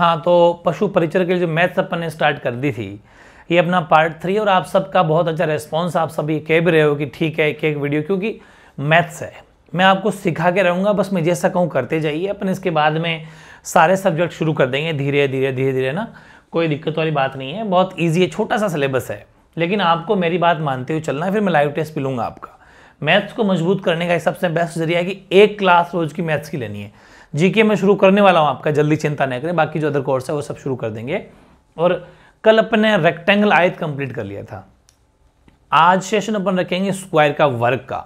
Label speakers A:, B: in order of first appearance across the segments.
A: हाँ तो पशु परिचर के लिए जो मैथ्स अपन ने स्टार्ट कर दी थी ये अपना पार्ट थ्री और आप सबका बहुत अच्छा रेस्पॉन्स आप सभी कह भी रहे हो कि ठीक है एक एक वीडियो क्योंकि मैथ्स है मैं आपको सिखा के रहूँगा बस मैं जैसा कहूँ करते जाइए अपन इसके बाद में सारे सब्जेक्ट शुरू कर देंगे धीरे धीरे धीरे धीरे ना कोई दिक्कत वाली बात नहीं है बहुत ईजी है छोटा सा सिलेबस है लेकिन आपको मेरी बात मानते हुए चलना है फिर मैं लाइव टेस्ट भी लूँगा आपका मैथ्स को मजबूत करने का सबसे बेस्ट जरिया है कि एक क्लास रोज़ की मैथ्स की लेनी है जीके में शुरू करने वाला हूँ आपका जल्दी चिंता नहीं करें बाकी जो अदर कोर्स है वो सब शुरू कर देंगे और कल अपने रेक्टेंगल आयत कंप्लीट कर लिया था आज सेशन अपन रखेंगे स्क्वायर का वर्ग का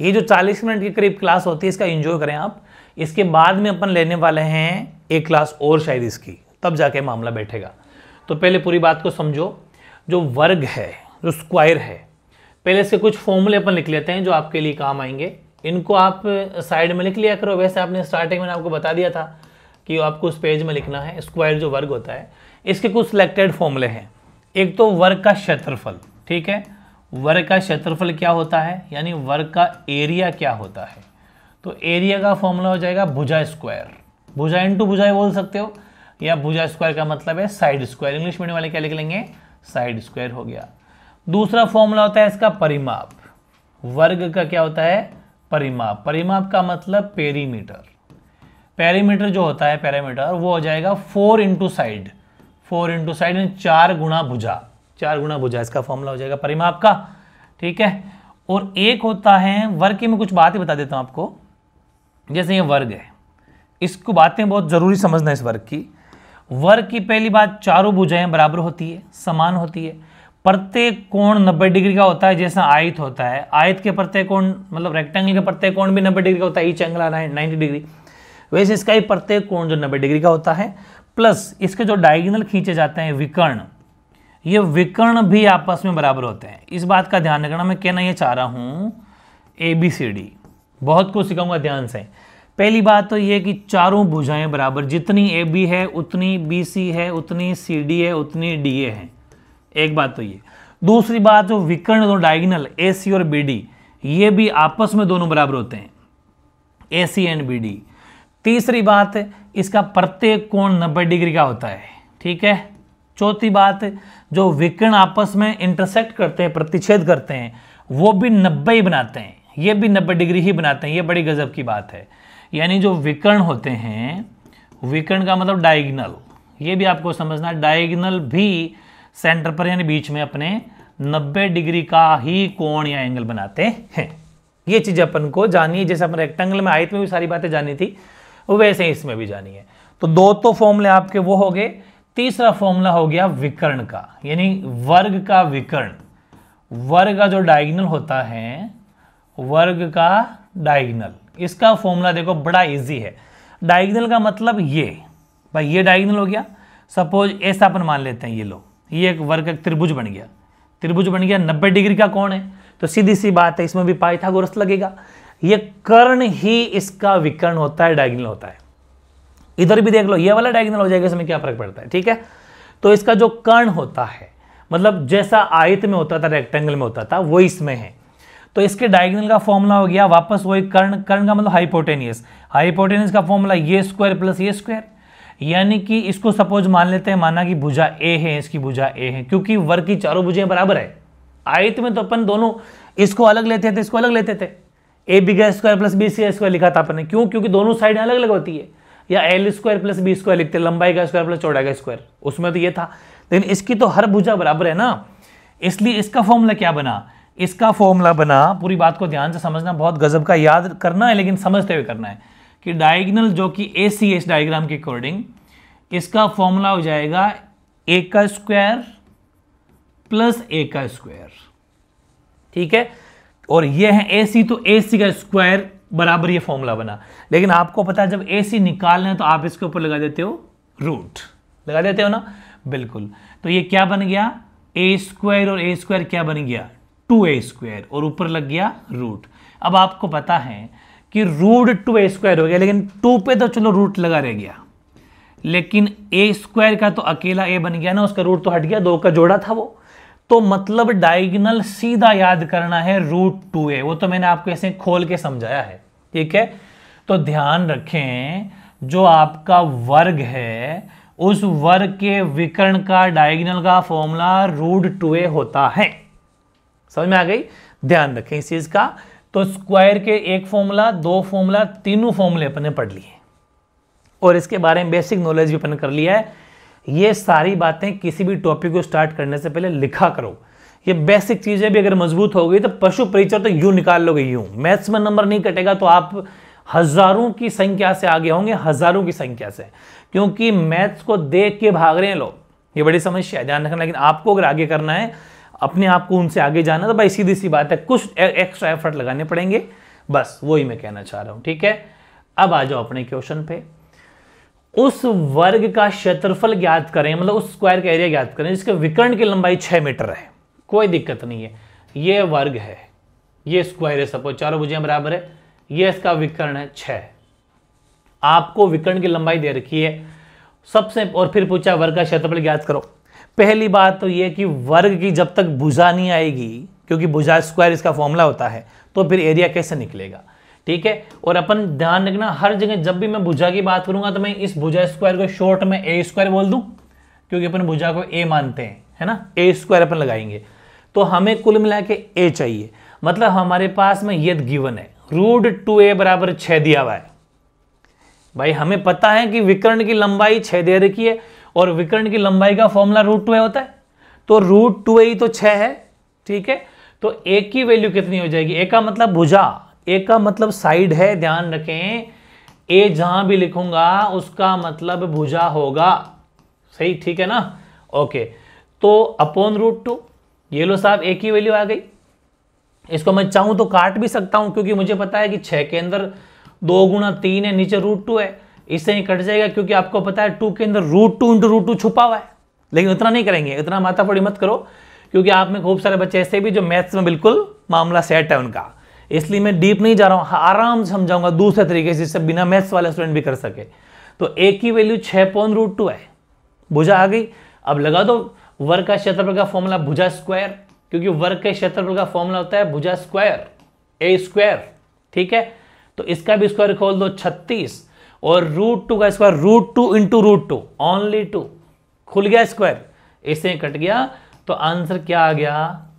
A: ये जो 40 मिनट के करीब क्लास होती है इसका एंजॉय करें आप इसके बाद में अपन लेने वाले हैं एक क्लास और शायद इसकी तब जाके मामला बैठेगा तो पहले पूरी बात को समझो जो वर्ग है जो स्क्वायर है पहले से कुछ फॉर्मूले अपन लिख लेते हैं जो आपके लिए काम आएंगे इनको आप साइड में लिख लिया करो वैसे आपने स्टार्टिंग में आपको बता दिया था कि आपको उस पेज में लिखना है स्क्वायर जो वर्ग होता है इसके कुछ सिलेक्टेड फॉर्मूले हैं एक तो वर्ग का क्षेत्रफल ठीक है वर्ग का क्षेत्रफल क्या होता है यानी वर्ग का एरिया क्या होता है तो एरिया का फॉर्मूला हो जाएगा भुजा स्क्वायर भुजा इंटू भुजा बोल सकते हो या भुजा स्क्वायर का मतलब है साइड स्क्वायर इंग्लिश मीडियम वाले क्या लिख लेंगे साइड स्क्वायर हो गया दूसरा फॉर्मूला होता है इसका परिमाप वर्ग का क्या होता है परिमाप परिमाप का मतलब पेरीमीटर पेरीमीटर जो होता है पैरामीटर वो हो जाएगा four into side four into side यानी चार गुणा भुजा चार गुणा भुजा इसका फॉर्मूला हो जाएगा परिमाप का ठीक है और एक होता है वर्ग की मैं कुछ बातें बता देता हूँ आपको जैसे ये वर्ग है इसको बातें बहुत ज़रूरी समझना है इस वर्ग की वर्ग की पहली बात चारों भुजाएं बराबर होती है समान होती है प्रत्येक कोण 90 डिग्री का होता है जैसा आयत होता है आयत के प्रत्येक कोण मतलब रेक्टेंगल के प्रत्येक कोण भी 90 डिग्री का होता है ईच एंगल आ रहा है नाइन्टी डिग्री वैसे इसका ही प्रत्येक कोण जो 90 डिग्री का होता है प्लस इसके जो डायगनल खींचे जाते हैं विकर्ण ये विकर्ण भी आपस में बराबर होते हैं इस बात का ध्यान रखना मैं कहना ये चाह रहा हूँ ए बी सी डी बहुत कुछ सिखाऊंगा ध्यान से पहली बात तो ये कि चारों भुजाएं बराबर जितनी ए बी है उतनी बी सी है उतनी सी डी है उतनी डी ए है एक बात तो ये दूसरी बात जो विकर्ण दो डायगनल ए सी और बी डी ये भी आपस में दोनों बराबर होते हैं A C and B D तीसरी बात इसका प्रत्येक कोण नब्बे डिग्री का होता है ठीक है चौथी बात जो विकर्ण आपस में इंटरसेक्ट करते हैं प्रतिच्छेद करते हैं वो भी नब्बे ही बनाते हैं ये भी नब्बे डिग्री ही बनाते हैं ये बड़ी गजब की बात है यानी जो विकर्ण होते हैं विकर्ण का मतलब डायगनल ये भी आपको समझना डायगनल भी सेंटर पर यानी बीच में अपने 90 डिग्री का ही कोण या एंगल बनाते हैं ये चीज़ अपन को जानी है जैसे अपन रेक्टेंगल में आयत में भी सारी बातें जानी थी वैसे ही इसमें भी जानी है तो दो तो फॉर्मूले आपके वो हो गए तीसरा फॉर्मूला हो गया विकर्ण का यानी वर्ग का विकर्ण वर्ग का जो डायगनल होता है वर्ग का डायगनल इसका फॉर्मूला देखो बड़ा इजी है डायगनल का मतलब ये भाई ये डायगनल हो गया सपोज ऐसा अपन मान लेते हैं ये लोग ये एक वर्ग एक त्रिभुज बन गया त्रिभुज बन गया नब्बे डिग्री का कौन है तो सीधी सी बात है इसमें भी पाइथागोरस लगेगा ये कर्ण ही इसका विकर्ण होता है डायगनल होता है इधर भी देख लो ये वाला डायगनल हो जाएगा इसमें क्या फर्क पड़ता है ठीक है तो इसका जो कर्ण होता है मतलब जैसा आयत में होता था रेक्टेंगल में होता था वो इसमें है तो इसके डायगनल का फॉर्मूला हो गया वापस वही कर्ण कर्ण का मतलब हाइपोटेनियस हाइपोटेनियस का फॉर्मूला ये स्क्वायर प्लस ये स्क्वायर यानी कि इसको सपोज मान लेते हैं माना कि भुजा ए है इसकी भुजा ए है क्योंकि वर्ग की चारों भुजें बराबर है आयत में तो अपन दोनों इसको अलग लेते थे इसको अलग लेते थे ए बी का square plus B C square लिखा था अपने क्यों क्योंकि दोनों साइड अलग अलग होती है या L square plus B square लिखते लंबाई का स्क्वायर प्लस चौड़ाई का स्क्वायर उसमें तो ये था लेकिन इसकी तो हर भुजा बराबर है ना इसलिए इसका फॉर्मूला क्या बना इसका फॉर्मूला बना पूरी बात को ध्यान से समझना बहुत गजब का याद करना है लेकिन समझते हुए करना है कि डायगनल जो कि ए सी एस डायग्राम के अकॉर्डिंग इसका फॉर्मूला हो जाएगा ए का स्क्वायर प्लस ए का स्क्वायर ठीक है और ये है ए सी तो ए सी का स्क्वायर बराबर ये फॉर्मूला बना लेकिन आपको पता है जब ए सी निकालना है तो आप इसके ऊपर लगा देते हो रूट लगा देते हो ना बिल्कुल तो ये क्या बन गया ए स्क्वायर और ए स्क्वायर क्या बन गया टू ए स्क्वायर और ऊपर लग गया रूट अब आपको पता है कि रूट टू ए स्क्वायर हो गया लेकिन टू पे तो चलो रूट लगा रह गया लेकिन ए स्क्वायर का तो अकेला ए बन गया ना उसका रूट तो हट गया दो का जोड़ा था वो तो मतलब डायगनल सीधा याद करना है रूट टू ए वो तो मैंने आपको ऐसे खोल के समझाया है ठीक है तो ध्यान रखें जो आपका वर्ग है उस वर्ग के विकर्ण का डायगनल का फॉर्मूला रूट टू ए होता है समझ में आ गई ध्यान रखें इस चीज़ का तो स्क्वायर के एक फॉर्मूला दो फॉर्मूला तीनों फॉर्मूले अपन ने पढ़ लिए और इसके बारे में बेसिक नॉलेज भी अपन कर लिया है ये सारी बातें किसी भी टॉपिक को स्टार्ट करने से पहले लिखा करो ये बेसिक चीज़ें भी अगर मजबूत हो गई तो पशु परिचय तो यू निकाल लोगे यू मैथ्स में नंबर नहीं कटेगा तो आप हज़ारों की संख्या से आगे होंगे हज़ारों की संख्या से क्योंकि मैथ्स को देख के भाग रहे हैं लोग ये बड़ी समस्या है ध्यान रखना लेकिन आपको अगर आगे करना है अपने आप को उनसे आगे जाना तो भाई सीधी सी बात है कुछ एक्स्ट्रा एफर्ट लगाने पड़ेंगे बस वही मैं कहना चाह रहा हूं ठीक है अब आ जाओ अपने क्वेश्चन पे उस वर्ग का क्षेत्रफल ज्ञात करें मतलब उस स्क्वायर का एरिया ज्ञात करें जिसके विकर्ण की लंबाई छह मीटर है कोई दिक्कत नहीं है ये वर्ग है ये स्क्वायर है सपोज चारों बुझे बराबर है ये इसका विकर्ण है छह आपको विकर्ण की लंबाई दे रखी है सबसे और फिर पूछा वर्ग का क्षेत्रफल ज्ञात करो पहली बात तो ये कि वर्ग की जब तक भुजा नहीं आएगी क्योंकि भुजा स्क्वायर इसका फॉर्मूला होता है तो फिर एरिया कैसे निकलेगा ठीक है और अपन ध्यान रखना हर जगह जब भी मैं भुजा की बात करूंगा तो मैं इस भुजा स्क्वायर को शॉर्ट में ए स्क्वायर बोल दूं क्योंकि अपन भुजा को ए मानते हैं है ना ए स्क्वायर अपन लगाएंगे तो हमें कुल मिला के ए चाहिए मतलब हमारे पास में ये गिवन है रूट टू ए बराबर छ दिया हुआ है भाई हमें पता है कि विकर्ण की लंबाई छह दे रखी है और विकर्ण की लंबाई का फॉर्मूला रूट टू होता है तो रूट टू तो छः है ठीक है तो ए की वैल्यू कितनी हो जाएगी ए का मतलब भुजा ए का मतलब साइड है ध्यान रखें ए जहां भी लिखूंगा उसका मतलब भुजा होगा सही ठीक है ना ओके तो अपॉन रूट टू ये लो साहब ए की वैल्यू आ गई इसको मैं चाहूं तो काट भी सकता हूं क्योंकि मुझे पता है कि छह के अंदर दो गुणा तीन है नीचे रूट टू है इससे ही कट जाएगा क्योंकि आपको पता है टू के अंदर root two into root two छुपा हुआ है लेकिन उतना नहीं करेंगे माता पड़ी मत करो क्योंकि आप में खूब सारे बच्चे ऐसे भी जो मैथ्स में बिल्कुल मामला सेट है उनका इसलिए मैं डीप नहीं जा रहा हूँ हाँ, आराम से समझाऊंगा दूसरे तरीके से जिससे बिना मैथ्स वाले स्टूडेंट भी कर सके तो ए की वैल्यू छः पॉइंट रूट टू है भुजा आ गई अब लगा दो वर्ग का क्षेत्रफल का फॉर्मूला भुजा स्क्वायर क्योंकि वर्ग के क्षेत्रफल का फॉर्मूला होता है भुजा स्क्वायर ए स्क्वायर ठीक है तो इसका भी स्क्वायर खोल दो छत्तीस और रूट टू का square root two into root two only two खुल गया स्क्वायर ऐसे कट गया तो आंसर क्या आ गया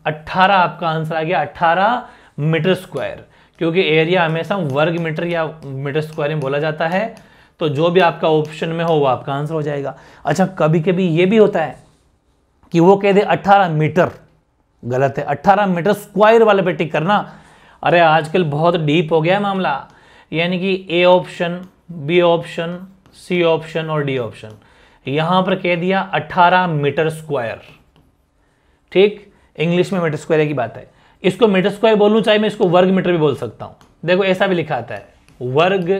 A: 18 आपका आंसर आ गया 18 मीटर स्क्वायर क्योंकि एरिया हमेशा वर्ग मीटर या मीटर स्क्वायर में बोला जाता है तो जो भी आपका ऑप्शन में हो वो आपका आंसर हो जाएगा अच्छा कभी कभी ये भी होता है कि वो कह दे 18 मीटर गलत है 18 मीटर स्क्वायर वाले पे टिक करना अरे आजकल बहुत डीप हो गया मामला यानी कि A option B option C option और डी ऑप्शन यहां पर कह दिया 18 मीटर स्क्वायर ठीक इंग्लिश में मीटर स्क्वायर की बात है इसको मीटर स्क्वायर बोलूं चाहे मैं इसको वर्ग मीटर भी बोल सकता हूं देखो ऐसा भी लिखा आता है वर्ग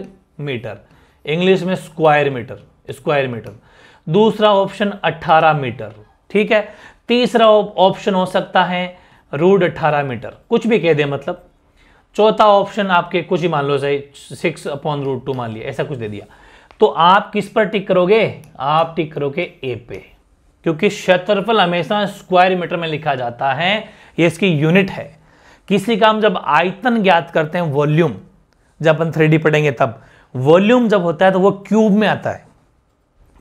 A: मीटर इंग्लिश में स्क्वायर मीटर स्क्वायर मीटर दूसरा ऑप्शन 18 मीटर ठीक है तीसरा ऑप्शन हो सकता है रूड अट्ठारह मीटर कुछ भी कह दे मतलब चौथा ऑप्शन आपके कुछ ही मान लो सही सिक्स अपॉन रूट टू मान लिया ऐसा कुछ दे दिया तो आप किस पर टिक करोगे आप टिक करोगे ए पे क्योंकि क्षेत्रफल हमेशा स्क्वायर मीटर में लिखा जाता है ये इसकी यूनिट है किसी का हम जब आयतन ज्ञात करते हैं वॉल्यूम जब अपन थ्री पढ़ेंगे तब वॉल्यूम जब होता है तो वो क्यूब में आता है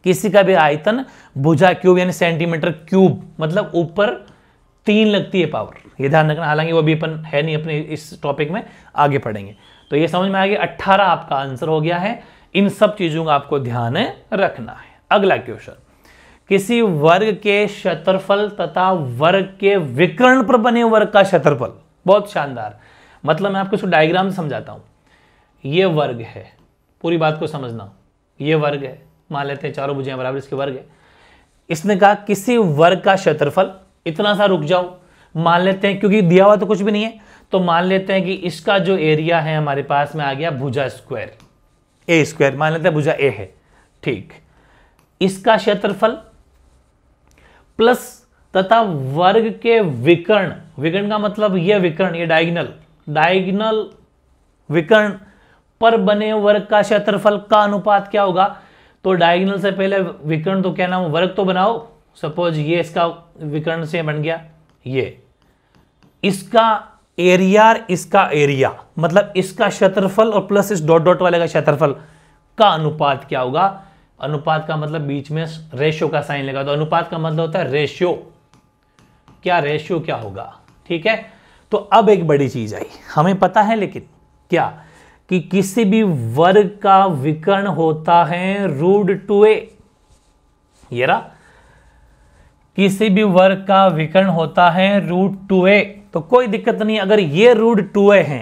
A: किसी का भी आयतन भुजा क्यूब यानी सेंटीमीटर क्यूब मतलब ऊपर तीन लगती है पावर ये ध्यान रखना हालांकि वो अभी अपन है नहीं अपने इस टॉपिक में आगे पढ़ेंगे तो ये समझ में आ गया अट्ठारह आपका आंसर हो गया है इन सब चीज़ों का आपको ध्यान रखना है अगला क्वेश्चन किसी वर्ग के क्षेत्रफल तथा वर्ग के विकर्ण पर बने वर्ग का क्षेत्रफल बहुत शानदार मतलब मैं आपको इसको डायग्राम समझाता हूं ये वर्ग है पूरी बात को समझना ये वर्ग है मान लेते हैं चारों बुझे बराबर इसके वर्ग है इसने कहा किसी वर्ग का क्षेत्रफल इतना सा रुक जाओ मान लेते हैं क्योंकि दिया हुआ तो कुछ भी नहीं है तो मान लेते हैं कि इसका जो एरिया है हमारे पास में आ गया भुजा स्क्वायर ए स्क्वायर मान लेते हैं भुजा ए है ठीक इसका क्षेत्रफल प्लस तथा वर्ग के विकर्ण विकर्ण का मतलब यह विकर्ण ये डायगनल डायगनल विकर्ण पर बने वर्ग का क्षेत्रफल का अनुपात क्या होगा तो डायगनल से पहले विकर्ण तो क्या नाम वर्ग तो बनाओ सपोज ये इसका विकर्ण से बन गया ये इसका एरिया इसका एरिया मतलब इसका क्षेत्रफल और प्लस इस डॉट डॉट वाले का क्षेत्रफल का अनुपात क्या होगा अनुपात का मतलब बीच में रेशियो का साइन लगा तो अनुपात का मतलब होता है रेशियो क्या रेशियो क्या होगा ठीक है तो अब एक बड़ी चीज आई हमें पता है लेकिन क्या कि किसी भी वर्ग का विकर्ण होता है रूड टू ए रहा किसी भी वर्ग का विकर्ण होता है रूट टू ए तो कोई दिक्कत नहीं अगर ये रूट टू ए है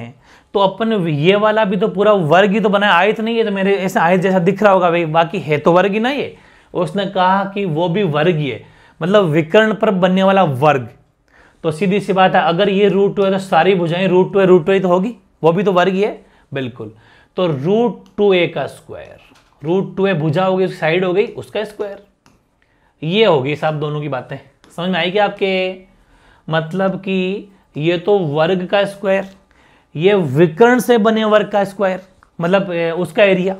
A: तो अपन ये वाला भी तो पूरा वर्ग ही तो बनाया आयत नहीं है तो मेरे ऐसे आयत जैसा दिख रहा होगा भाई बाकी है तो वर्ग ही ना ये उसने कहा कि वो भी वर्ग ही है मतलब विकर्ण पर बनने वाला वर्ग तो सीधी सी बात है अगर ये रूट टू है तो सारी भुजाएं रूट टू है रूट टू ही तो होगी वो भी तो वर्ग ही है बिल्कुल तो रूट टू ए का स्क्वायर रूट टू ए भुजा हो गई साइड हो गई उसका स्क्वायर ये होगी सब दोनों की बातें समझ में आएगी आपके मतलब कि ये तो वर्ग का स्क्वायर ये विकर्ण से बने वर्ग का स्क्वायर मतलब उसका एरिया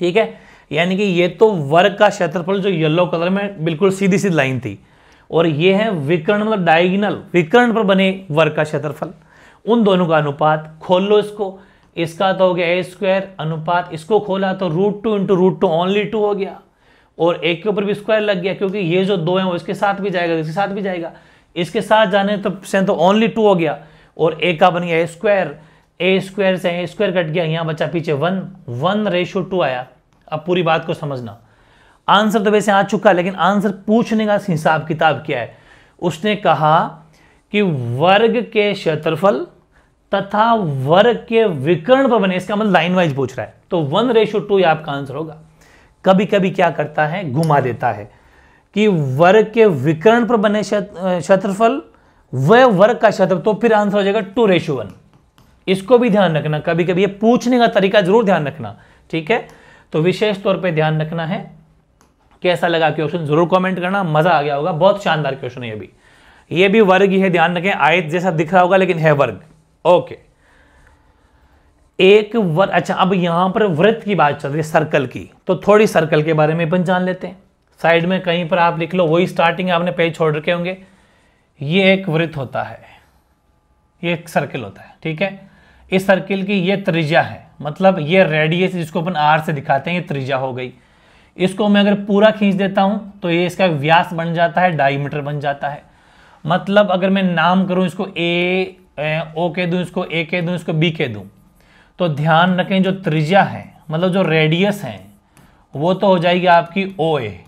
A: ठीक है यानी कि ये तो वर्ग का क्षेत्रफल जो येलो कलर में बिल्कुल सीधी सीधी लाइन थी और ये है विकर्ण मतलब डायगनल विकर्ण पर बने वर्ग का क्षेत्रफल उन दोनों का अनुपात खोल लो इसको इसका तो हो गया ए स्क्वायर अनुपात इसको खोला तो root two into root two only two हो गया और एक के ऊपर भी स्क्वायर लग गया क्योंकि ये जो दो है वो इसके साथ भी जाएगा इसके साथ भी जाएगा इसके साथ जाने तो से तो ओनली टू हो गया और एक का बन गया ए स्क्वायर ए स्क्वायर से ए स्क्वायर कट गया यहाँ बचा पीछे वन वन रेशो टू आया अब पूरी बात को समझना आंसर तो वैसे आ चुका है लेकिन आंसर पूछने का हिसाब किताब क्या है उसने कहा कि वर्ग के क्षेत्रफल तथा वर्ग के विकर्ण पर बने इसका मतलब लाइन वाइज पूछ रहा है तो वन रेशो टू आपका आंसर होगा कभी कभी क्या करता है घुमा देता है कि वर्ग के विकर्ण पर बने क्षत्रफल वह वर्ग का क्षत्र तो फिर आंसर हो जाएगा टू रेशो वन इसको भी ध्यान रखना कभी कभी ये पूछने का तरीका जरूर ध्यान रखना ठीक है तो विशेष तौर पे ध्यान रखना है कैसा लगा क्वेश्चन जरूर कमेंट करना मजा आ गया होगा बहुत शानदार क्वेश्चन है ये भी ये भी वर्ग ही है ध्यान रखें आयत जैसा दिख रहा होगा लेकिन है वर्ग ओके एक वर अच्छा अब यहां पर वृत्त की बात चल रही है सर्कल की तो थोड़ी सर्कल के बारे में अपन जान लेते हैं साइड में कहीं पर आप लिख लो वही स्टार्टिंग आपने पेज छोड़ रखे होंगे ये एक वृत्त होता है ये एक सर्किल होता है ठीक है इस सर्किल की ये त्रिज्या है मतलब ये रेडियस जिसको अपन आर से दिखाते हैं ये त्रिज्या हो गई इसको मैं अगर पूरा खींच देता हूं तो ये इसका व्यास बन जाता है डायमीटर बन जाता है मतलब अगर मैं नाम करूं इसको ए, ओ के दूँ इसको ए के दू इसको बी के दू तो ध्यान रखें जो त्रिज्या है मतलब जो रेडियस है वो तो हो जाएगी आपकी ओ ए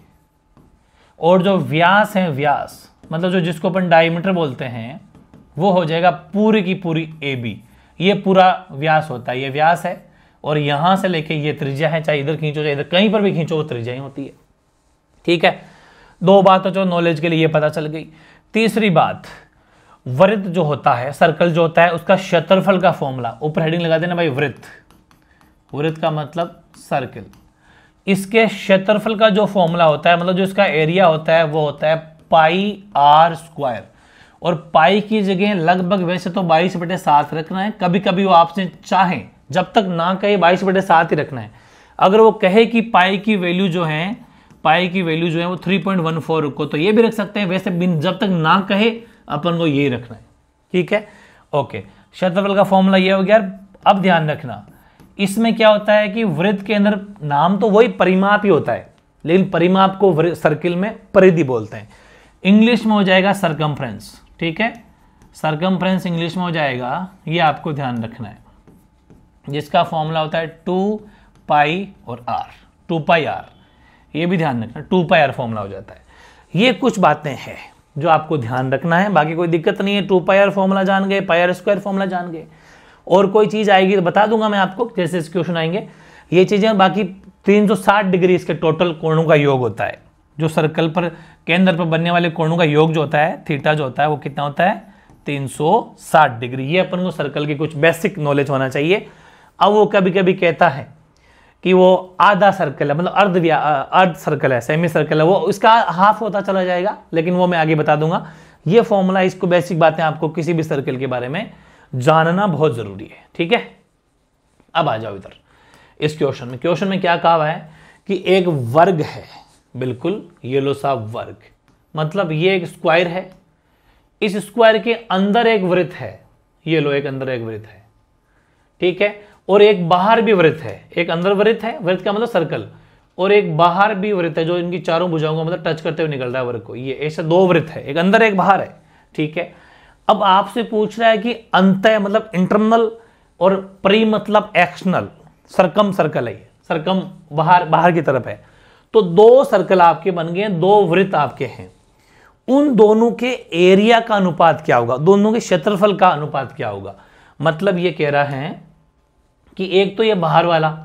A: और जो व्यास है व्यास मतलब जो जिसको अपन डायमीटर बोलते हैं वो हो जाएगा पूरी की पूरी ए बी ये पूरा व्यास होता है ये व्यास है और यहां से लेके ये त्रिज्या है चाहे इधर खींचो चाहे इधर कहीं पर भी खींचो वो त्रिज्या ही होती है ठीक है दो बातों तो जो नॉलेज के लिए ये पता चल गई तीसरी बात वृत्त जो होता है सर्कल जो होता है उसका क्षेत्रफल का फॉर्मूला ऊपर हेडिंग लगा देना भाई वृत्त वृत्त का मतलब सर्कल इसके क्षेत्रफल का जो फॉर्मूला होता है मतलब जो इसका एरिया होता है वो होता है पाई आर स्क्वायर और पाई की जगह लगभग वैसे तो बाईस बटे सात रखना है कभी कभी वो आपसे चाहें जब तक ना कहे बाईस बटे सात ही रखना है अगर वो कहे कि पाई की वैल्यू जो है पाई की वैल्यू जो है वो थ्री पॉइंट वन फोर को तो ये भी रख सकते हैं वैसे बिन जब तक ना कहे अपन को यही रखना है ठीक है ओके क्षेत्रफल का फॉर्मूला ये हो गया अब ध्यान रखना इसमें क्या होता है कि वृत्त के अंदर नाम तो वही परिमाप ही होता है लेकिन परिमाप को सर्किल में परिधि बोलते हैं इंग्लिश में हो जाएगा सरकमफ्रेंस ठीक है सरकमफ्रेंस इंग्लिश में हो जाएगा ये आपको ध्यान रखना है जिसका फॉर्मूला होता है टू पाई और आर टू पाई आर ये भी ध्यान रखना टू पाई आर फॉर्मूला हो जाता है ये कुछ बातें हैं जो आपको ध्यान रखना है बाकी कोई दिक्कत नहीं है टू पायर फॉर्मूला जान गए पायर स्क्वायर फॉर्मूला जान गए और कोई चीज़ आएगी तो बता दूंगा मैं आपको जैसे इस क्वेश्चन आएंगे ये चीज़ें बाकी 360 डिग्री इसके टोटल कोणों का योग होता है जो सर्कल पर केंद्र पर बनने वाले कोणों का योग जो होता है थीटा जो होता है वो कितना होता है 360 डिग्री ये अपन को सर्कल की कुछ बेसिक नॉलेज होना चाहिए अब वो कभी कभी कहता है कि वो आधा सर्कल है मतलब अर्ध व्या अर्ध सर्कल है सेमी सर्कल है वो उसका हाफ होता चला जाएगा लेकिन वो मैं आगे बता दूंगा ये फॉर्मूला इसको बेसिक बातें आपको किसी भी सर्कल के बारे में जानना बहुत ज़रूरी है ठीक है अब आ जाओ इधर इस क्वेश्चन में क्वेश्चन में क्या कहा हुआ है कि एक वर्ग है बिल्कुल येलो सा वर्ग मतलब ये एक स्क्वायर है इस स्क्वायर के अंदर एक वृत्त है ये लो एक अंदर एक वृत्त है ठीक है और एक बाहर भी वृत्त है एक अंदर वृत्त है वृत्त का मतलब सर्कल और एक बाहर भी वृत्त है जो इनकी चारों भुजाओं का मतलब टच करते हुए निकल रहा है वृत्त को ये ऐसा दो वृत्त है एक अंदर एक बाहर है ठीक है अब आपसे पूछ रहा है कि अंत मतलब इंटरनल और प्री मतलब एक्शनल सरकम सर्कल है सरकम बाहर बाहर की तरफ है तो दो सर्कल आपके बन गए दो वृत्त आपके हैं उन दोनों के एरिया का अनुपात क्या होगा दोनों के क्षेत्रफल का अनुपात क्या होगा मतलब ये कह रहा है कि एक तो ये बाहर वाला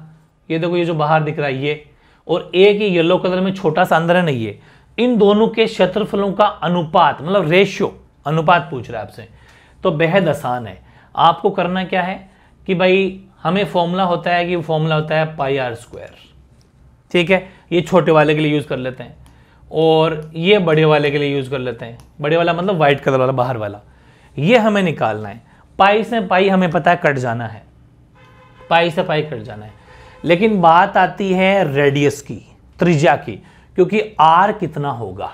A: ये देखो ये जो बाहर दिख रहा है ये और एक ये येलो कलर में छोटा सा अंदर है नहीं ये इन दोनों के क्षेत्रफलों का अनुपात मतलब रेशियो अनुपात पूछ रहा है आपसे तो बेहद आसान है आपको करना क्या है कि भाई हमें फॉर्मूला होता है कि फॉर्मूला होता है पाई आर स्क्वायर ठीक है ये छोटे वाले के लिए यूज़ कर लेते हैं और ये बड़े वाले के लिए यूज़ कर लेते हैं बड़े वाला मतलब वाइट कलर वाला बाहर वाला ये हमें निकालना है पाई से पाई हमें पता है कट जाना है पाई से पाई कट जाना है लेकिन बात आती है रेडियस की त्रिज्या की क्योंकि आर कितना होगा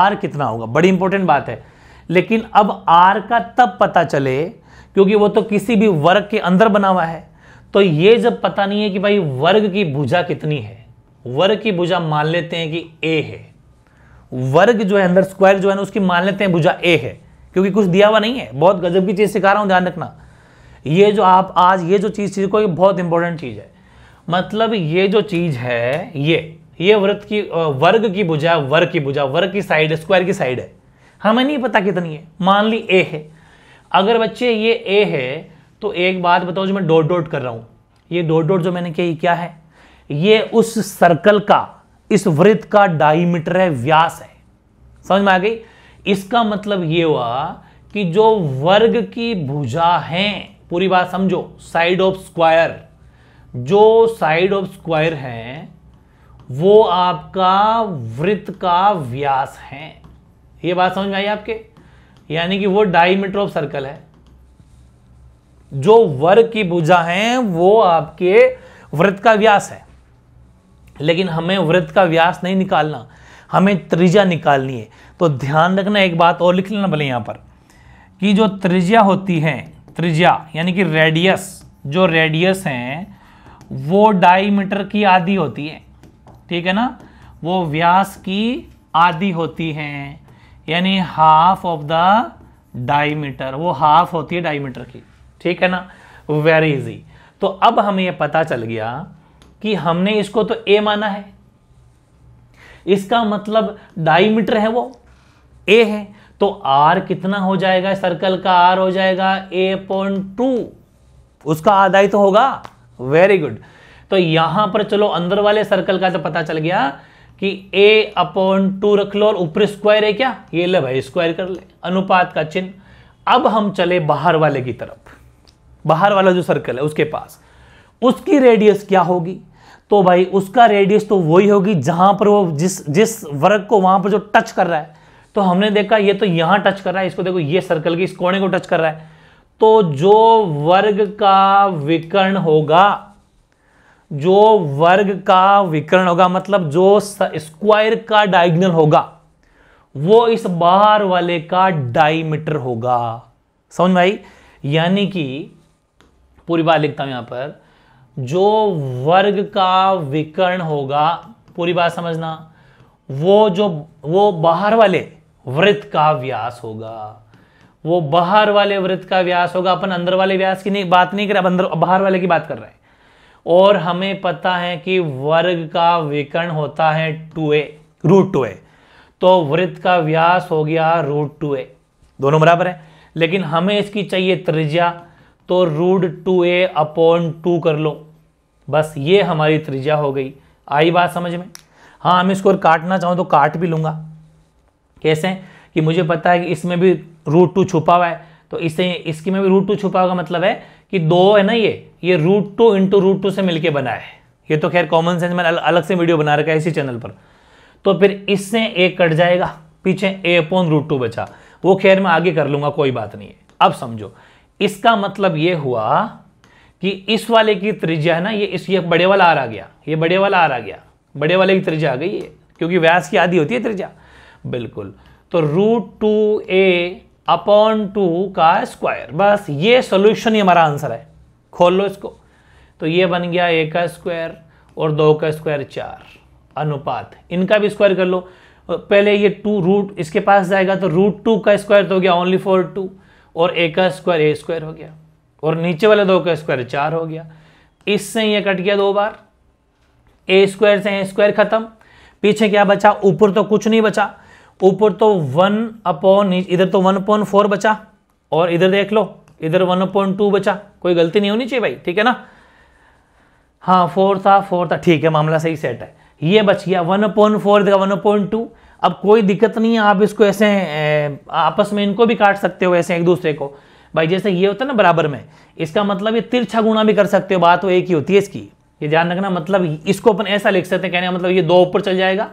A: आर कितना होगा बड़ी इंपॉर्टेंट बात है लेकिन अब आर का तब पता चले क्योंकि वो तो किसी भी वर्ग के अंदर बना हुआ है तो ये जब पता नहीं है कि भाई वर्ग की भुजा कितनी है वर्ग की भुजा मान लेते हैं कि ए है वर्ग जो है अंदर स्क्वायर जो है ना उसकी मान लेते हैं भुजा ए है क्योंकि कुछ दिया हुआ नहीं है बहुत गजब की चीज सिखा रहा हूं ध्यान रखना ये जो आप आज ये जो चीज़ चीज़ को ये बहुत इंपॉर्टेंट चीज़ है मतलब ये जो चीज़ है ये ये वृत्त की वर्ग की भुजा वर्ग की भुजा वर्ग की साइड स्क्वायर की साइड है हमें नहीं पता कितनी है मान ली ए है अगर बच्चे ये ए है तो एक बात बताओ जो मैं डॉट डॉट कर रहा हूं ये डॉट डॉट जो मैंने कही क्या है ये उस सर्कल का इस वृत्त का डायमीटर है व्यास है समझ में आ गई इसका मतलब ये हुआ कि जो वर्ग की भुजा है पूरी बात समझो साइड ऑफ स्क्वायर जो साइड ऑफ स्क्वायर है वो आपका वृत्त का व्यास है ये बात समझ में आई आपके यानी कि वो डायमीटर ऑफ सर्कल है जो वर्ग की भुजा है वो आपके वृत्त का व्यास है लेकिन हमें वृत्त का व्यास नहीं निकालना हमें त्रिज्या निकालनी है तो ध्यान रखना एक बात और लिख लेना भले यहां पर कि जो त्रिज्या होती है त्रिज्या यानी कि रेडियस जो रेडियस हैं वो डायमीटर की आधी होती है ठीक है ना वो व्यास की आधी होती हैं यानी हाफ ऑफ द डाईमीटर वो हाफ होती है डाईमीटर की ठीक है ना वेरी इजी तो अब हमें यह पता चल गया कि हमने इसको तो ए माना है इसका मतलब डाईमीटर है वो ए है तो आर कितना हो जाएगा सर्कल का आर हो जाएगा ए पॉइंट टू उसका आधा ही तो होगा वेरी गुड तो यहां पर चलो अंदर वाले सर्कल का तो पता चल गया कि ए अपॉन टू रख लो और ऊपर स्क्वायर है क्या ये ले भाई स्क्वायर कर ले अनुपात का चिन्ह अब हम चले बाहर वाले की तरफ बाहर वाला जो सर्कल है उसके पास उसकी रेडियस क्या होगी तो भाई उसका रेडियस तो वही होगी जहां पर वो जिस जिस वर्ग को वहां पर जो टच कर रहा है तो हमने देखा ये तो यहां टच कर रहा है इसको देखो ये सर्कल की इस कोने को टच कर रहा है तो जो वर्ग का विकर्ण होगा जो वर्ग का विकर्ण होगा मतलब जो स्क्वायर का डायगनल होगा वो इस बाहर वाले का डायमीटर होगा समझ भाई यानी कि पूरी बात लिखता हूं यहां पर जो वर्ग का विकर्ण होगा पूरी बात समझना वो जो वो बाहर वाले वृत्त का व्यास होगा वो बाहर वाले वृत्त का व्यास होगा अपन अंदर वाले व्यास की नहीं बात नहीं कर रहे अंदर बाहर वाले की बात कर रहे हैं और हमें पता है कि वर्ग का विकर्ण होता है two A root two A तो वृत्त का व्यास हो गया रूट टू ए दोनों बराबर है लेकिन हमें इसकी चाहिए त्रिज्या तो root two A upon two कर लो बस ये हमारी त्रिज्या हो गई आई बात समझ में हाँ हम इसको काटना चाहूँ तो काट भी लूंगा कैसे कि मुझे पता है कि इसमें भी रूट टू छुपा हुआ है तो इससे इसकी में भी रूट टू छुपा होगा मतलब है कि दो है ना ये ये root two into root two से मिलके बना है ये तो खैर कॉमन सेंस में अलग से वीडियो बना रखा है इसी चैनल पर तो फिर इससे ए कट जाएगा पीछे ए अपॉन रूट टू बचा वो खैर मैं आगे कर लूंगा कोई बात नहीं है अब समझो इसका मतलब ये हुआ कि इस वाले की त्रिज्या है ना ये इस ये बड़े वाला आर आ गया ये बड़े वाला आर आ गया बड़े वाले की त्रिज्या आ गई है क्योंकि व्यास की आधी होती है त्रिज्या बिल्कुल तो root two A upon two का स्क्वायर बस ये सोल्यूशन ही हमारा आंसर है खोल लो इसको तो ये बन गया ए का स्क्वायर और दो का स्क्वायर चार अनुपात इनका भी स्क्वायर कर लो पहले ये टू रूट इसके पास जाएगा तो रूट टू का स्क्वायर तो हो गया ओनली फोर टू और ए का स्क्वायर ए स्क्वायर हो गया और नीचे वाले दो का स्क्वायर चार हो गया इससे ये कट गया दो बार ए स्क्वायर से ए स्क्वायर खत्म पीछे क्या बचा ऊपर तो कुछ नहीं बचा ऊपर तो वन अपॉन इधर तो वन अपॉइंट फोर बचा और इधर देख लो इधर वन अपॉइंट टू बचा कोई गलती नहीं होनी चाहिए भाई ठीक है ना हाँ फोर था फोर था ठीक है मामला सही सेट है ये बच गया वन अपॉइंट फोर देगा वन अपॉइंट टू अब कोई दिक्कत नहीं है आप इसको ऐसे आपस में इनको भी काट सकते हो ऐसे एक दूसरे को भाई जैसे ये होता है ना बराबर में इसका मतलब ये तिरछा गुना भी कर सकते हो बात वो तो एक ही होती है इसकी ये ध्यान रखना मतलब इसको अपन ऐसा लिख सकते हैं कहने का मतलब ये दो ऊपर चल जाएगा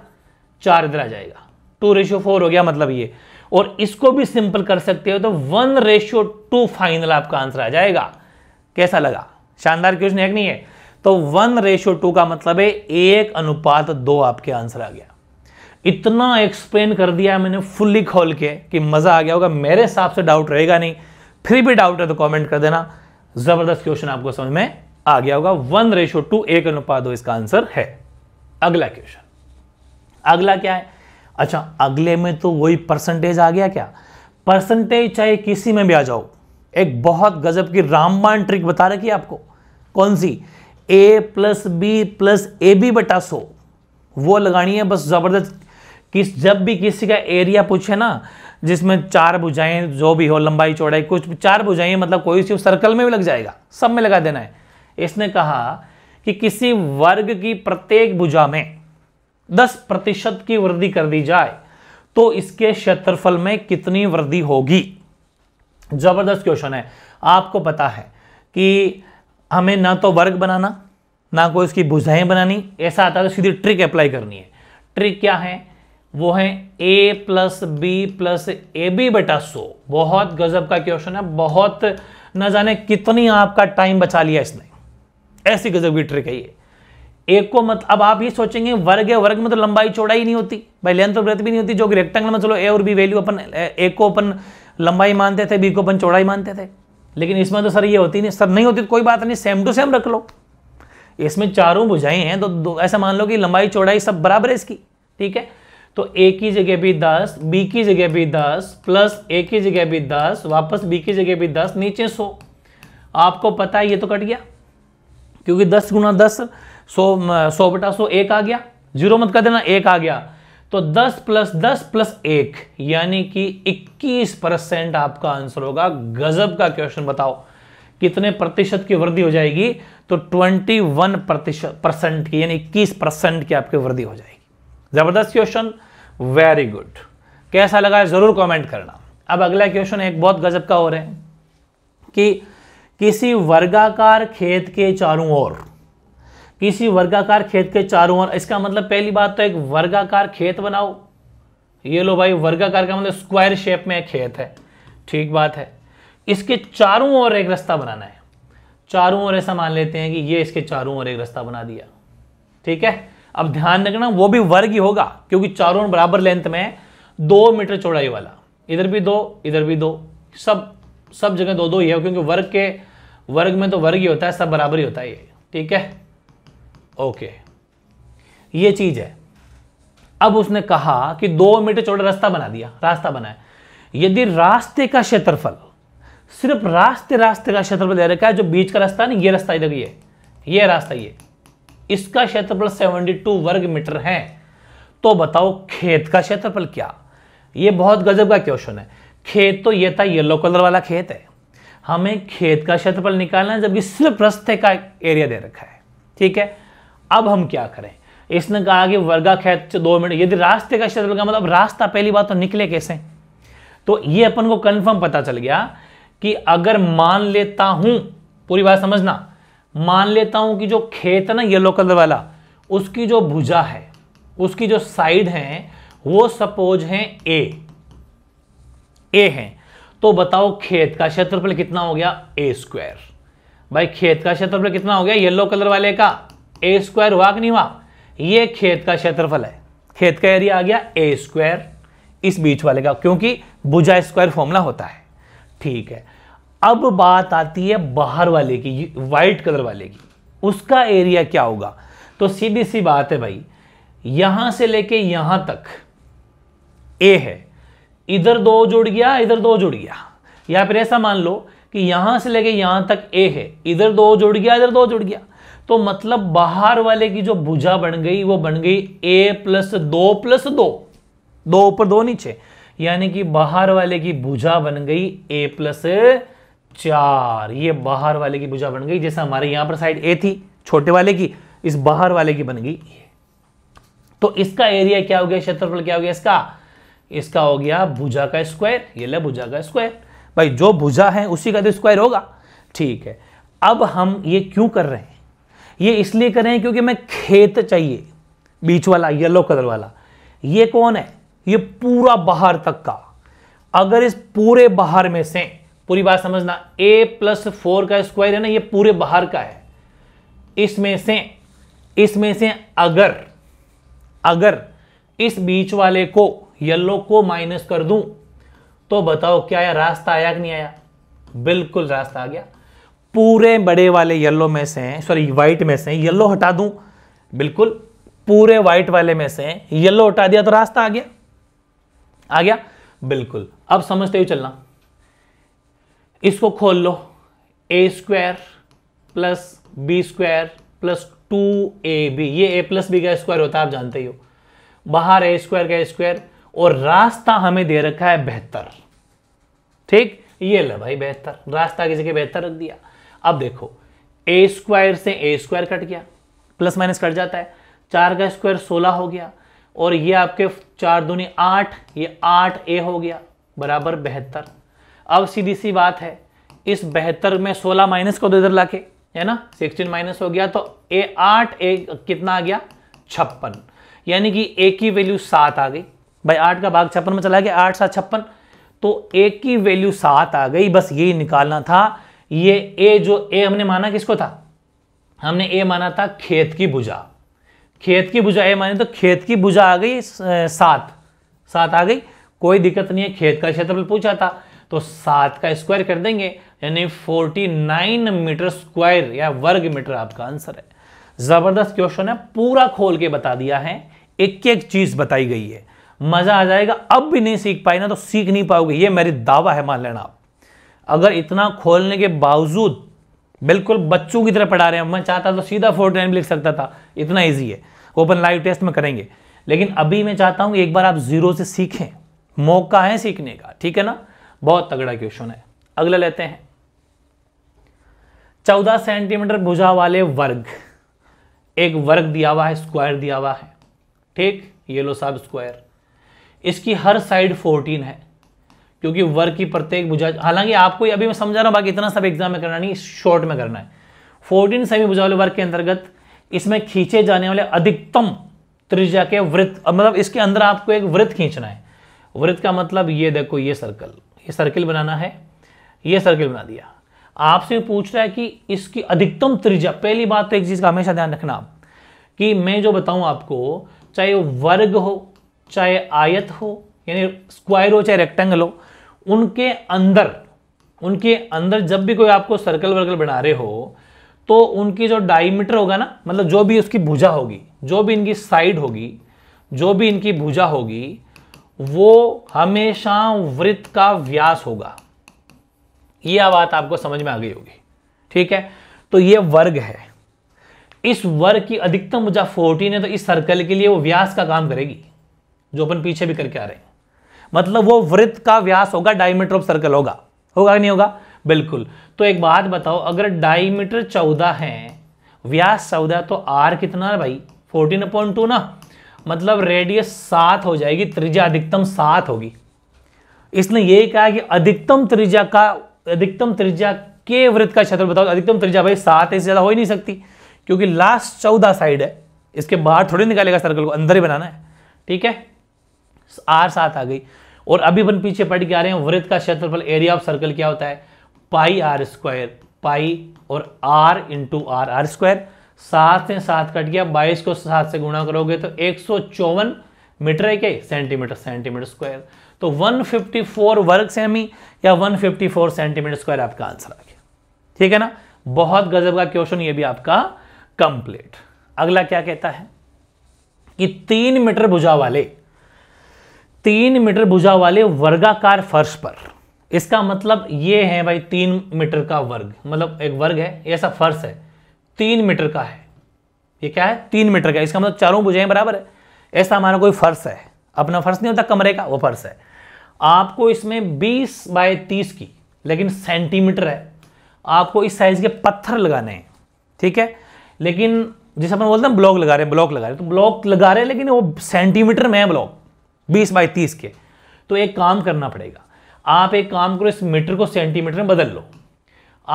A: चार इधर आ जाएगा टू रेशियो फोर हो गया मतलब ये और इसको भी सिंपल कर सकते हो तो वन रेशियो टू फाइनल आपका आंसर आ जाएगा कैसा लगा शानदार क्वेश्चन है नहीं है तो वन रेशियो टू का मतलब है एक अनुपात दो आपके आंसर आ गया इतना एक्सप्लेन कर दिया मैंने फुल्ली खोल के कि मज़ा आ गया होगा मेरे हिसाब से डाउट रहेगा नहीं फिर भी डाउट है तो कॉमेंट कर देना ज़बरदस्त क्वेश्चन आपको समझ में आ गया होगा वन रेशो टू एक अनुपात दो इसका आंसर है अगला क्वेश्चन अगला क्या है अच्छा अगले में तो वही परसेंटेज आ गया क्या परसेंटेज चाहे किसी में भी आ जाओ एक बहुत गजब की रामबाण ट्रिक बता रखी आपको कौन सी A plus B plus A B बटा सो वो लगानी है बस ज़बरदस्त किस जब भी किसी का एरिया पूछे ना जिसमें चार बुझाएं जो भी हो लंबाई चौड़ाई कुछ चार बुझाएं मतलब कोई सी सर्कल में भी लग जाएगा सब में लगा देना है इसने कहा कि किसी वर्ग की प्रत्येक भुजा में 10 प्रतिशत की वृद्धि कर दी जाए तो इसके क्षेत्रफल में कितनी वृद्धि होगी जबरदस्त क्वेश्चन है आपको पता है कि हमें ना तो वर्ग बनाना ना कोई इसकी बुझाएं बनानी ऐसा आता है तो सीधी ट्रिक अप्लाई करनी है ट्रिक क्या है वो है A plus B plus A B बेटा सो बहुत गजब का क्वेश्चन है बहुत न जाने कितनी आपका टाइम बचा लिया इसने ऐसी गजब की ट्रिक है ये एक को मत अब आप ये सोचेंगे वर्ग है वर्ग में तो लंबाई चौड़ाई नहीं होती भाई लेंथ और ब्रेथ भी नहीं होती जो रेक्टेंगल में चलो ए और बी वैल्यू अपन ए को अपन लंबाई मानते थे बी को अपन चौड़ाई मानते थे लेकिन इसमें तो सर ये होती नहीं सर नहीं होती तो कोई बात नहीं सेम टू सेम रख लो इसमें चारों बुझाई हैं तो ऐसा मान लो कि लंबाई चौड़ाई सब बराबर है इसकी ठीक है तो ए की जगह भी दस बी की जगह भी दस प्लस ए की जगह भी दस वापस बी की जगह भी दस नीचे सो आपको पता है ये तो कट गया क्योंकि दस गुना दस सौ सौ बटा सौ एक आ गया जीरो मत कर देना एक आ गया तो दस प्लस दस प्लस एक यानी कि इक्कीस परसेंट आपका आंसर होगा गजब का क्वेश्चन बताओ कितने प्रतिशत की वृद्धि हो जाएगी तो ट्वेंटी वन प्रतिशत परसेंट की यानी इक्कीस परसेंट की आपकी वृद्धि हो जाएगी जबरदस्त क्वेश्चन वेरी गुड कैसा लगा है जरूर कमेंट करना अब अगला क्वेश्चन एक बहुत गजब का हो रहे हैं कि किसी वर्गाकार खेत के चारों ओर किसी वर्गाकार खेत के चारों ओर इसका मतलब पहली बात तो एक वर्गाकार खेत बनाओ ये लो भाई वर्गाकार का मतलब स्क्वायर शेप में खेत है ठीक बात है इसके चारों ओर एक रास्ता बनाना है चारों ओर ऐसा मान लेते हैं कि ये इसके चारों ओर एक रास्ता बना दिया ठीक है अब ध्यान रखना वो भी वर्ग ही होगा क्योंकि चारों ओर बराबर लेंथ में दो मीटर चौड़ाई वाला इधर भी दो इधर भी दो सब सब जगह दो दो ही है क्योंकि वर्ग के वर्ग में तो वर्ग ही होता है सब बराबर ही होता है ये ठीक है ओके ये चीज़ है अब उसने कहा कि दो मीटर चौड़ा रास्ता बना दिया रास्ता बनाया यदि रास्ते का क्षेत्रफल सिर्फ रास्ते रास्ते का क्षेत्रफल दे रखा है जो बीच का रास्ता नहीं ये रास्ता इधर ये ये रास्ता ये इसका क्षेत्रफल 72 वर्ग मीटर है तो बताओ खेत का क्षेत्रफल क्या ये बहुत गजब का क्वेश्चन है खेत तो ये था येलो कलर वाला खेत है हमें खेत का क्षेत्रफल निकालना है जबकि सिर्फ रस्ते का एरिया दे रखा है ठीक है अब हम क्या करें इसने कहा कि वर्गा खेत दो मिनट यदि रास्ते का क्षेत्रफल का मतलब रास्ता पहली बात तो निकले कैसे तो ये अपन को कंफर्म पता चल गया कि अगर मान लेता हूं पूरी बात समझना मान लेता हूं कि जो खेत है ना येलो कलर वाला उसकी जो भुजा है उसकी जो साइड है वो सपोज है ए ए है तो बताओ खेत का क्षेत्रफल कितना हो गया ए स्क्वायर भाई खेत का क्षेत्रफल कितना हो गया येलो कलर वाले का ए स्क्वायर हुआ कि नहीं हुआ ये खेत का क्षेत्रफल है खेत का एरिया आ गया ए स्क्वायर इस बीच वाले का क्योंकि बुझा स्क्वायर फॉर्मूला होता है ठीक है अब बात आती है बाहर वाले की वाइट कलर वाले की उसका एरिया क्या होगा तो सीधी सी बात है भाई यहां से लेके यहां तक ए है इधर दो जुड़ गया इधर दो जुड़ गया या फिर ऐसा मान लो कि यहां से लेके यहां तक ए है इधर दो जुड़ गया इधर दो जुड़ गया तो मतलब बाहर वाले की जो भुजा बन गई वो बन गई ए प्लस दो प्लस दो दो ऊपर दो नीचे यानी कि बाहर वाले की भुजा बन गई ए प्लस चार ये बाहर वाले की भुजा बन गई जैसा हमारे यहां पर साइड ए थी छोटे वाले की इस बाहर वाले की बन गई तो इसका एरिया क्या हो गया क्षेत्रफल क्या हो गया इसका इसका हो गया भुजा का स्क्वायर ये ले भुजा का स्क्वायर भाई जो भुजा है उसी का तो स्क्वायर होगा ठीक है अब हम ये क्यों कर रहे हैं ये इसलिए कर रहे हैं क्योंकि मैं खेत चाहिए बीच वाला येलो कलर वाला ये कौन है ये पूरा बाहर तक का अगर इस पूरे बाहर में से पूरी बात समझना ए प्लस फोर का स्क्वायर है ना ये पूरे बाहर का है इसमें से इसमें से अगर अगर इस बीच वाले को येलो को माइनस कर दूं तो बताओ क्या आया रास्ता आया कि नहीं आया बिल्कुल रास्ता आ गया पूरे बड़े वाले येलो में से सॉरी व्हाइट में से येलो हटा दूं बिल्कुल पूरे व्हाइट वाले में से येलो हटा दिया तो रास्ता आ गया आ गया बिल्कुल अब समझते हुए चलना इसको खोल लो A square plus B square plus two A B ये ए प्लस बी का स्क्वायर होता है आप जानते ही हो बाहर ए स्क्वायर का स्क्वायर और रास्ता हमें दे रखा है बेहतर ठीक ये लो भाई बेहतर रास्ता किसी के बेहतर रख दिया अब देखो ए स्क्वायर से ए स्क्वायर कट गया प्लस माइनस कट जाता है चार का स्क्वायर सोलह हो गया और ये आपके चार दूनी आठ ये आठ ए हो गया बराबर बेहतर अब सीधी सी बात है इस बेहतर में सोलह माइनस को तो इधर लाके है ना सिक्सटीन माइनस हो गया तो ए आठ ए कितना आ गया छप्पन यानी कि ए की वैल्यू सात आ गई भाई आठ का भाग छप्पन में चला गया आठ सात छप्पन तो ए की वैल्यू सात आ गई बस यही निकालना था ये ए जो ए हमने माना किसको था हमने ए माना था खेत की भुजा खेत की भुजा ए माने तो खेत की भुजा आ गई सात सात आ गई कोई दिक्कत नहीं है खेत का क्षेत्रफल पूछा था तो सात का स्क्वायर कर देंगे यानी फोर्टी नाइन मीटर स्क्वायर या वर्ग मीटर आपका आंसर है जबरदस्त क्वेश्चन है पूरा खोल के बता दिया है एक एक चीज बताई गई है हम्म। मज़ा आ जाएगा अब भी नहीं सीख पाए ना तो सीख नहीं पाओगे ये मेरी दावा है मान लेना आप अगर इतना खोलने के बावजूद बिल्कुल बच्चों की तरह पढ़ा रहे हैं मैं चाहता तो सीधा फोर टाइम लिख सकता था इतना ईजी है ओपन लाइव टेस्ट में करेंगे लेकिन अभी मैं चाहता हूं एक बार आप जीरो से सीखें मौका है सीखने का ठीक है ना बहुत तगड़ा क्वेश्चन है अगला लेते हैं चौदह सेंटीमीटर भुजा वाले वर्ग एक वर्ग दिया हुआ है स्क्वायर दिया हुआ है ठीक ये लो साहब स्क्वायर इसकी हर साइड फोर्टीन है क्योंकि वर्ग की प्रत्येक भुजा हालांकि आपको अभी मैं समझा रहा हूं बाकी इतना सब एग्जाम में करना नहीं शॉर्ट में करना है फोर्टीन सेमी भुजा वाले वर्ग के अंतर्गत इसमें खींचे जाने वाले अधिकतम त्रिज्या के वृत्त मतलब इसके अंदर आपको एक वृत्त खींचना है वृत्त का मतलब ये देखो ये सर्कल ये सर्किल बनाना है ये सर्किल बना दिया आपसे पूछ रहा है कि इसकी अधिकतम त्रिज्या पहली बात तो एक चीज का हमेशा ध्यान रखना कि मैं जो बताऊं आपको चाहे वर्ग हो चाहे आयत हो यानी स्क्वायर हो चाहे रेक्टेंगल हो उनके अंदर उनके अंदर जब भी कोई आपको सर्कल वर्कल बना रहे हो तो उनकी जो डायमीटर होगा ना मतलब जो भी उसकी भुजा होगी जो भी इनकी साइड होगी जो भी इनकी भुजा होगी वो हमेशा वृत्त का व्यास होगा यह बात आपको समझ में आ गई होगी ठीक है तो ये वर्ग है इस वर्ग की अधिकतम भुजा 14 है तो इस सर्कल के लिए वो व्यास का काम करेगी जो अपन पीछे भी करके आ रहे हैं मतलब वो वृत्त का व्यास होगा डायमीटर ऑफ सर्कल होगा होगा नहीं होगा बिल्कुल तो एक बात बताओ अगर डायमीटर चौदह है व्यास चौदह तो आर कितना है भाई फोर्टीन पॉइंट टू ना मतलब रेडियस सात हो जाएगी त्रिज्या अधिकतम सात होगी इसने ये कहा कि अधिकतम त्रिज्या का अधिकतम त्रिज्या के वृत्त का क्षेत्र बताओ अधिकतम त्रिज्या भाई सात इससे ज़्यादा हो ही नहीं सकती क्योंकि लास्ट चौदह साइड है इसके बाहर थोड़ी निकालेगा सर्कल को अंदर ही बनाना है ठीक है आर साथ आ गई और अभी अपन पीछे पढ़ के आ रहे हैं वृत्त का क्षेत्रफल एरिया ऑफ सर्कल क्या होता है पाई आर स्क्वायर पाई और R into R R square सात से सात कट गया बाईस को सात से गुणा करोगे तो एक सौ चौवन मीटर है क्या सेंटीमीटर सेंटीमीटर स्क्वायर तो 154 वर्ग सेमी या 154 सेंटीमीटर स्क्वायर आपका आंसर आ गया ठीक है ना बहुत गजब का क्वेश्चन ये भी आपका कंप्लीट अगला क्या कहता है कि तीन मीटर भुजा वाले तीन मीटर भुजा वाले वर्गाकार फर्श पर इसका मतलब ये है भाई तीन मीटर का वर्ग मतलब एक वर्ग है ऐसा फर्श है तीन मीटर का है ये क्या है तीन मीटर का इसका मतलब चारों भुजाएं बराबर है ऐसा हमारा कोई फर्श है अपना फर्श नहीं होता कमरे का वो फर्श है आपको इसमें बीस बाय तीस की लेकिन सेंटीमीटर है आपको इस साइज के पत्थर लगाने हैं ठीक है लेकिन जैसे अपन बोलते हैं ब्लॉक लगा रहे हैं ब्लॉक लगा रहे हैं तो ब्लॉक लगा रहे हैं लेकिन वो सेंटीमीटर में है ब्लॉक बीस बाई तीस के तो एक काम करना पड़ेगा आप एक काम करो इस मीटर को सेंटीमीटर में बदल लो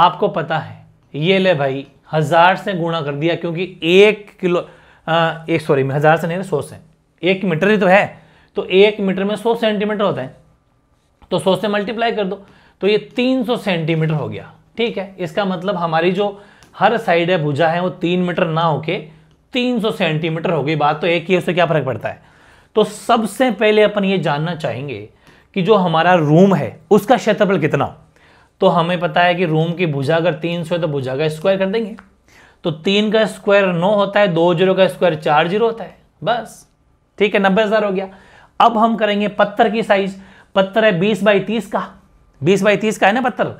A: आपको पता है ये ले भाई हज़ार से गुणा कर दिया क्योंकि एक किलो आ, एक सॉरी में हज़ार से नहीं सौ से एक मीटर ही तो है तो एक मीटर में सौ सेंटीमीटर होता है तो सौ से मल्टीप्लाई कर दो तो ये तीन सौ सेंटीमीटर हो गया ठीक है इसका मतलब हमारी जो हर साइड है भुजा है वो तीन मीटर ना होके तीन सौ सेंटीमीटर हो गई बात तो एक ही उससे क्या फ़र्क पड़ता है तो सबसे पहले अपन ये जानना चाहेंगे कि जो हमारा रूम है उसका क्षेत्रफल कितना तो हमें पता है कि रूम की भुजा अगर तीन सौ है तो भुजा का स्क्वायर कर देंगे तो तीन का स्क्वायर नौ होता है दो जीरो का स्क्वायर चार जीरो होता है बस ठीक है नब्बे हज़ार हो गया अब हम करेंगे पत्थर की साइज पत्थर है बीस बाई तीस का बीस बाई तीस का है ना पत्थर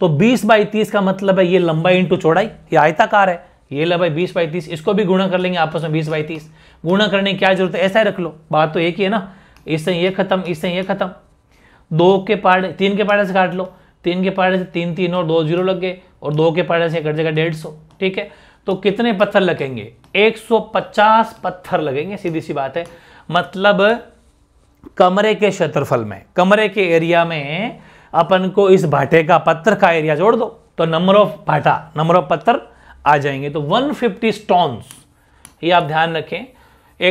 A: तो बीस बाई तीस का मतलब है ये लंबाई इंटू चौड़ाई ये आयताकार है ये ला भाई बीस बाई तीस इसको भी गुणा कर लेंगे आपस में बीस बाई तीस गुणा करने की क्या जरूरत है ऐसा ही रख लो बात तो एक ही है ना इससे ये खत्म इससे ये खत्म दो के पहाड़े तीन के पहाड़े से काट लो तीन के पहाड़े से तीन तीन और दो जीरो लग गए और दो के पहाड़े से कट जाएगा डेढ़ सौ ठीक है तो कितने पत्थर लगेंगे पचास पत्थर लगेंगे सीधी सी बात है मतलब कमरे के क्षेत्रफल में कमरे के एरिया में अपन को इस भाटे का पत्थर का एरिया जोड़ दो तो नंबर ऑफ भाटा नंबर ऑफ पत्थर आ जाएंगे तो 150 फिफ्टी स्टोन्स ये आप ध्यान रखें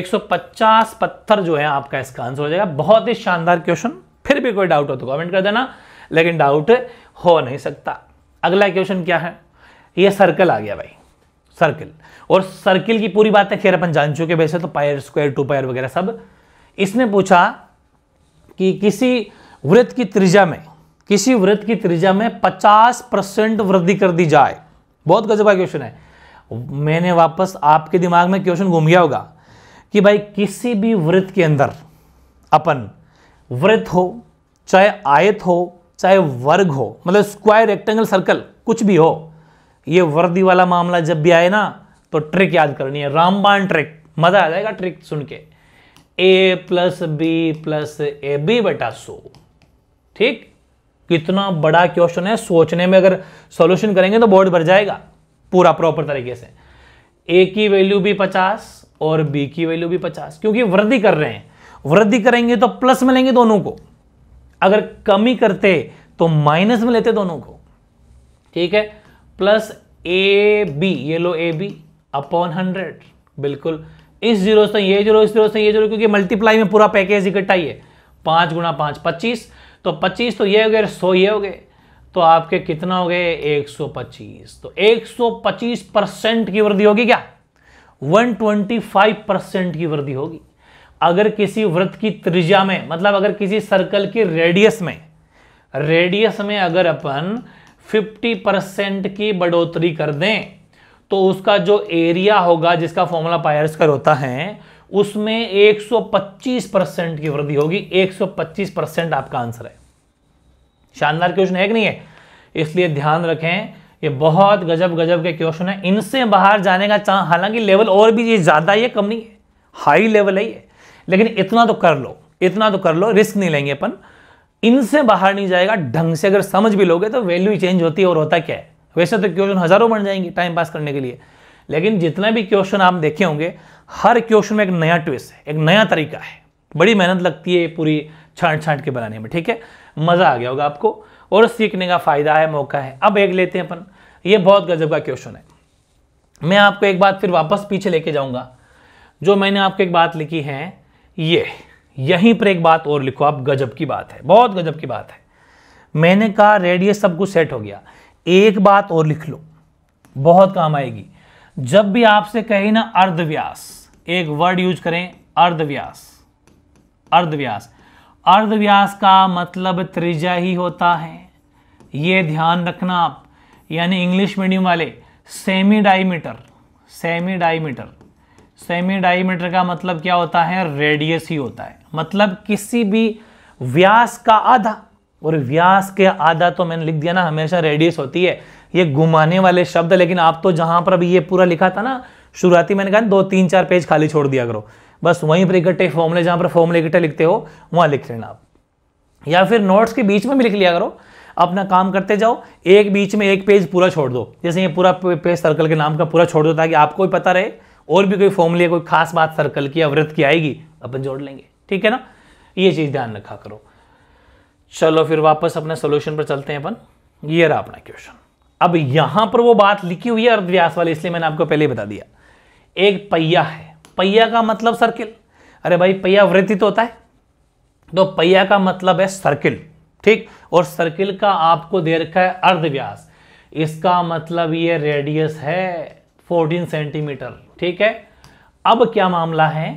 A: 150 पत्थर जो है आपका इसका आंसर हो जाएगा बहुत ही शानदार क्वेश्चन फिर भी कोई डाउट हो तो कमेंट कर देना लेकिन डाउट हो नहीं सकता अगला क्वेश्चन क्या है ये सर्कल आ गया भाई सर्किल और सर्किल की पूरी बात है खैर अपन जान चुके वैसे तो पायर स्क्वायर टू पायर वगैरह सब इसने पूछा कि किसी वृत्त की त्रिज्या में किसी वृत्त की त्रिज्या में 50 परसेंट वृद्धि कर दी जाए बहुत गजब का क्वेश्चन है मैंने वापस आपके दिमाग में क्वेश्चन घूम गया होगा कि भाई किसी भी व्रत के अंदर अपन व्रत हो चाहे आयत हो चाहे वर्ग हो मतलब स्क्वायर रेक्टेंगल सर्कल कुछ भी हो ये वर्दी वाला मामला जब भी आए ना तो ट्रिक याद करनी है रामबाण ट्रिक मजा आ जाएगा ट्रिक सुन के A plus B plus A B बटा सो ठीक कितना बड़ा क्वेश्चन है सोचने में अगर सॉल्यूशन करेंगे तो बोर्ड भर जाएगा पूरा प्रॉपर तरीके से ए की वैल्यू भी पचास और बी की वैल्यू भी पचास क्योंकि वृद्धि कर रहे हैं वृद्धि करेंगे तो प्लस में लेंगे दोनों को अगर कमी करते तो माइनस में लेते दोनों को ठीक है प्लस ए बी ये लो ए बी अपॉन हंड्रेड बिल्कुल इस जीरो से ये जीरो इस जीरो से ये जीरो क्योंकि मल्टीप्लाई में पूरा पैकेज इकट्ठा ही है पांच गुना पांच पच्चीस तो पच्चीस तो ये हो गए सौ ये हो गए तो आपके कितना हो गए एक सौ पच्चीस तो एक सौ पच्चीस परसेंट की वृद्धि होगी क्या वन ट्वेंटी फाइव परसेंट की वृद्धि होगी अगर किसी वृत्त की त्रिज्या में मतलब अगर किसी सर्कल की रेडियस में रेडियस में अगर अपन 50 परसेंट की बढ़ोतरी कर दें तो उसका जो एरिया होगा जिसका फॉर्मूला पायर्स कर होता है उसमें 125 परसेंट की वृद्धि होगी 125 परसेंट आपका आंसर है शानदार क्वेश्चन है कि नहीं है इसलिए ध्यान रखें ये बहुत गजब गजब के क्वेश्चन है इनसे बाहर जाने का चांस हालांकि लेवल और भी ये ज़्यादा ये कम नहीं है हाई लेवल है ये लेकिन इतना तो कर लो इतना तो कर लो रिस्क नहीं लेंगे अपन इनसे बाहर नहीं जाएगा ढंग से अगर समझ भी लोगे तो वैल्यू चेंज होती है और होता क्या है वैसे तो क्वेश्चन हज़ारों बन जाएंगे टाइम पास करने के लिए लेकिन जितना भी क्वेश्चन आप देखे होंगे हर क्वेश्चन में एक नया ट्विस्ट है एक नया तरीका है बड़ी मेहनत लगती है पूरी छांट छांट के बनाने में ठीक है मज़ा आ गया होगा आपको और सीखने का फ़ायदा है मौका है अब एक लेते हैं अपन ये बहुत गजब का क्वेश्चन है मैं आपको एक बात फिर वापस पीछे लेके जाऊंगा जो मैंने आपको एक बात लिखी है ये यहीं पर एक बात और लिखो आप गजब की बात है बहुत गजब की बात है मैंने कहा रेडियस सब कुछ सेट हो गया एक बात और लिख लो बहुत काम आएगी जब भी आपसे कहे ना अर्धव्यास एक वर्ड यूज करें अर्धव्यास अर्धव्यास अर्धव्यास का मतलब त्रिज्या ही होता है ये ध्यान रखना आप यानी इंग्लिश मीडियम वाले semi diameter semi diameter semi diameter का मतलब क्या होता है रेडियस ही होता है मतलब किसी भी व्यास का आधा और व्यास के आधा तो मैंने लिख दिया ना हमेशा रेडियस होती है ये घुमाने वाले शब्द लेकिन आप तो जहां पर भी ये पूरा लिखा था ना शुरुआती मैंने कहा दो तीन चार पेज खाली छोड़ दिया करो बस वहीं पर इकट्ठे फॉर्मूले जहां पर फॉर्मूले इकट्ठे लिखते हो वहां लिख लेना आप या फिर नोट्स के बीच में भी लिख लिया करो अपना काम करते जाओ एक बीच में एक पेज पूरा छोड़ दो जैसे ये पूरा पेज सर्कल के नाम का पूरा छोड़ दो ताकि आपको भी पता रहे और भी कोई फॉर्मूले कोई खास बात सर्कल की या व्रत की आएगी अपन जोड़ लेंगे ठीक है ना ये चीज़ ध्यान रखा करो चलो फिर वापस अपने सोल्यूशन पर चलते हैं अपन ये रहा अपना क्वेश्चन अब यहां पर वो बात लिखी हुई है अर्धव्यास वाली इसलिए मैंने आपको पहले ही बता दिया एक पहिया है पहिया का मतलब सर्किल अरे भाई पहिया तो होता है तो पहिया का मतलब है सर्किल ठीक और सर्किल का आपको दे रखा है अर्धव्यास इसका मतलब ये रेडियस है 14 सेंटीमीटर ठीक है अब क्या मामला है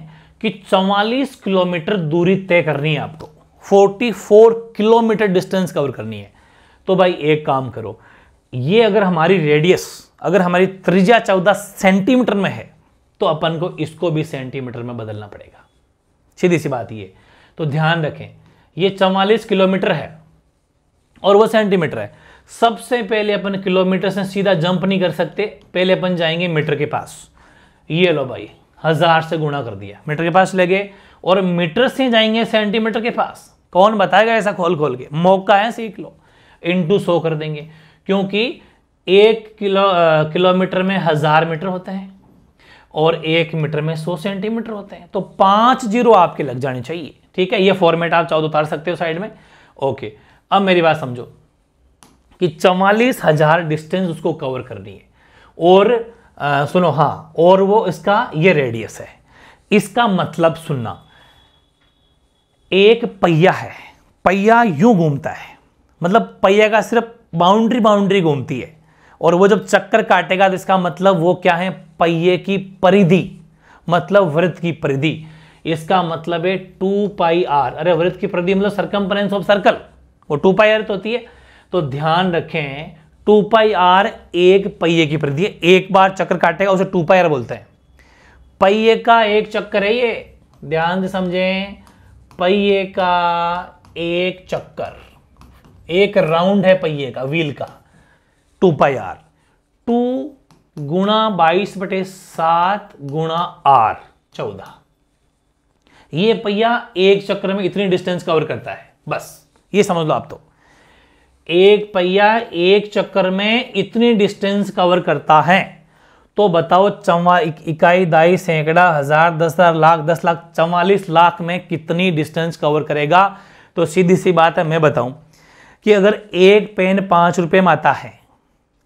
A: कि 44 किलोमीटर दूरी तय करनी है आपको 44 किलोमीटर डिस्टेंस कवर करनी है तो भाई एक काम करो ये अगर हमारी रेडियस अगर हमारी त्रिज्या चौदह सेंटीमीटर में है तो अपन को इसको भी सेंटीमीटर में बदलना पड़ेगा सीधी सी बात ये तो ध्यान रखें ये चवालीस किलोमीटर है और वो सेंटीमीटर है सबसे पहले अपन किलोमीटर से सीधा जंप नहीं कर सकते पहले अपन जाएंगे मीटर के पास ये लो भाई हज़ार से गुणा कर दिया मीटर के पास लगे और मीटर से जाएंगे सेंटीमीटर के पास कौन बताएगा ऐसा खोल खोल के मौका है सीख लो इंटू सो कर देंगे क्योंकि एक किलो किलोमीटर में हज़ार मीटर होता है और एक मीटर में सौ सेंटीमीटर होते हैं तो पांच जीरो आपके लग जाने चाहिए ठीक है ये फॉर्मेट आप चाहो तो उतार सकते हो साइड में ओके अब मेरी बात समझो कि चवालीस हजार डिस्टेंस उसको कवर करनी है और आ, सुनो हाँ और वो इसका ये रेडियस है इसका मतलब सुनना एक पहिया है पहिया यूं घूमता है मतलब पहिया का सिर्फ बाउंड्री बाउंड्री घूमती है और वो जब चक्कर काटेगा तो इसका मतलब वो क्या है पहिए की परिधि मतलब वृत्त की परिधि इसका मतलब है टू पाई आर अरे वृत्त की परिधि मतलब सरकम ऑफ सर्कल वो टू पाई आर तो होती है तो ध्यान रखें टू पाई आर एक पहिए की परिधि है एक बार चक्कर काटेगा उसे टू पाई आर बोलते हैं पहिए का एक चक्कर है ये ध्यान से समझें पहिए का एक चक्कर एक राउंड है पहिए का व्हील का टू पाई आर टू गुणा बाईस बटे सात गुणा आर चौदह ये पहिया एक चक्र में इतनी डिस्टेंस कवर करता है बस ये समझ लो आप तो एक पहिया एक चक्कर में इतनी डिस्टेंस कवर करता है तो बताओ चौवा इकाई दाई सैकड़ा हजार दस हजार लाख दस लाख चौवालीस लाख में कितनी डिस्टेंस कवर करेगा तो सीधी सी बात है मैं बताऊं कि अगर एक पेन पांच रुपए में आता है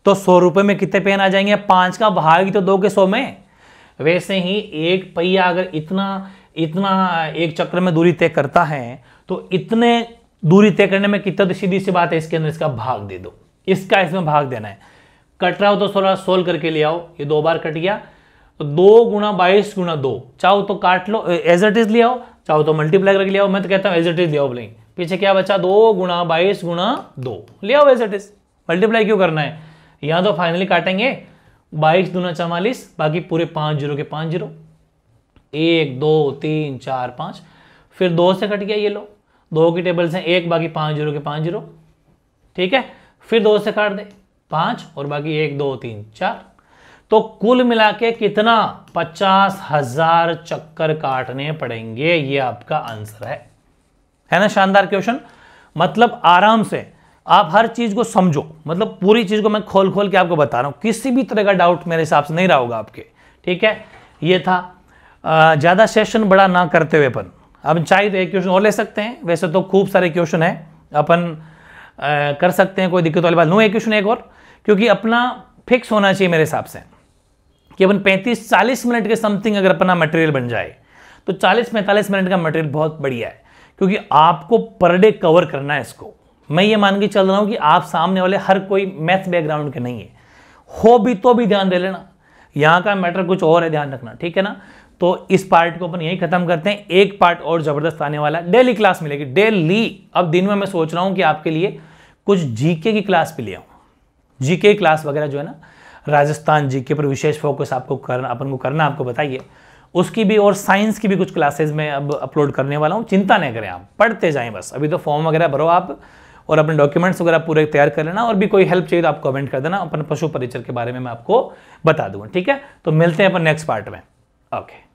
A: तो सौ रुपए में कितने पेन आ जाएंगे पांच का भाग ही तो के सौ में वैसे ही एक पहिया अगर इतना इतना एक चक्र में दूरी तय करता है तो इतने दूरी तय करने में कितना सीधी सी बात है इसके अंदर इसका भाग दे दो इसका इसमें भाग देना है कट रहा हो तो सोलह सोल्व करके ले आओ ये दो बार कट गया तो दो गुणा बाईस गुणा दो चाहो तो काट लो एज एट इज ले आओ चाहो तो मल्टीप्लाई करके ले आओ मैं तो कहता हूं एज एट इज ले आओ बोले पीछे क्या बचा दो गुणा बाईस गुणा दो ले आओ एज एट इज मल्टीप्लाई क्यों करना है यहां तो फाइनली काटेंगे बाईस दूना चवालीस बाकी पूरे पांच जीरो के पांच जीरो एक दो तीन चार पांच फिर दो से कट गया ये लो दो की टेबल से एक बाकी पांच जीरो के पांच जीरो ठीक है फिर दो से काट दे पांच और बाकी एक दो तीन चार तो कुल मिला के कितना पचास हजार चक्कर काटने पड़ेंगे ये आपका आंसर है है ना शानदार क्वेश्चन मतलब आराम से आप हर चीज़ को समझो मतलब पूरी चीज़ को मैं खोल खोल के आपको बता रहा हूं किसी भी तरह का डाउट मेरे हिसाब से नहीं रहा होगा आपके ठीक है ये था ज़्यादा सेशन बड़ा ना करते हुए अपन अब चाहे तो एक क्वेश्चन और ले सकते हैं वैसे तो खूब सारे क्वेश्चन है अपन कर सकते हैं कोई दिक्कत वाली बात नो एक क्वेश्चन एक और क्योंकि अपना फिक्स होना चाहिए मेरे हिसाब से कि अपन 35-40 मिनट के समथिंग अगर अपना मटेरियल बन जाए तो 40-45 मिनट का मटेरियल बहुत बढ़िया है क्योंकि आपको पर डे कवर करना है इसको मैं ये मान के चल रहा हूं कि आप सामने वाले हर कोई मैथ बैकग्राउंड के नहीं है हो भी तो भी ध्यान दे लेना यहाँ का मैटर कुछ और है ध्यान रखना ठीक है ना तो इस पार्ट को अपन यही खत्म करते हैं एक पार्ट और जबरदस्त आने वाला है डेली क्लास मिलेगी डेली अब दिन में मैं सोच रहा हूं कि आपके लिए कुछ जीके की क्लास भी ले आऊँ जीके क्लास वगैरह जो है ना राजस्थान जीके पर विशेष फोकस आपको करना अपन को करना आपको बताइए उसकी भी और साइंस की भी कुछ क्लासेज मैं अब अपलोड करने वाला हूँ चिंता नहीं करें आप पढ़ते जाएं बस अभी तो फॉर्म वगैरह भरो आप और अपने डॉक्यूमेंट्स वगैरह पूरे तैयार कर लेना और भी कोई हेल्प चाहिए तो आप कमेंट कर देना अपन पशु परिचर के बारे में मैं आपको बता दूंगा ठीक है तो मिलते हैं अपन नेक्स्ट पार्ट में ओके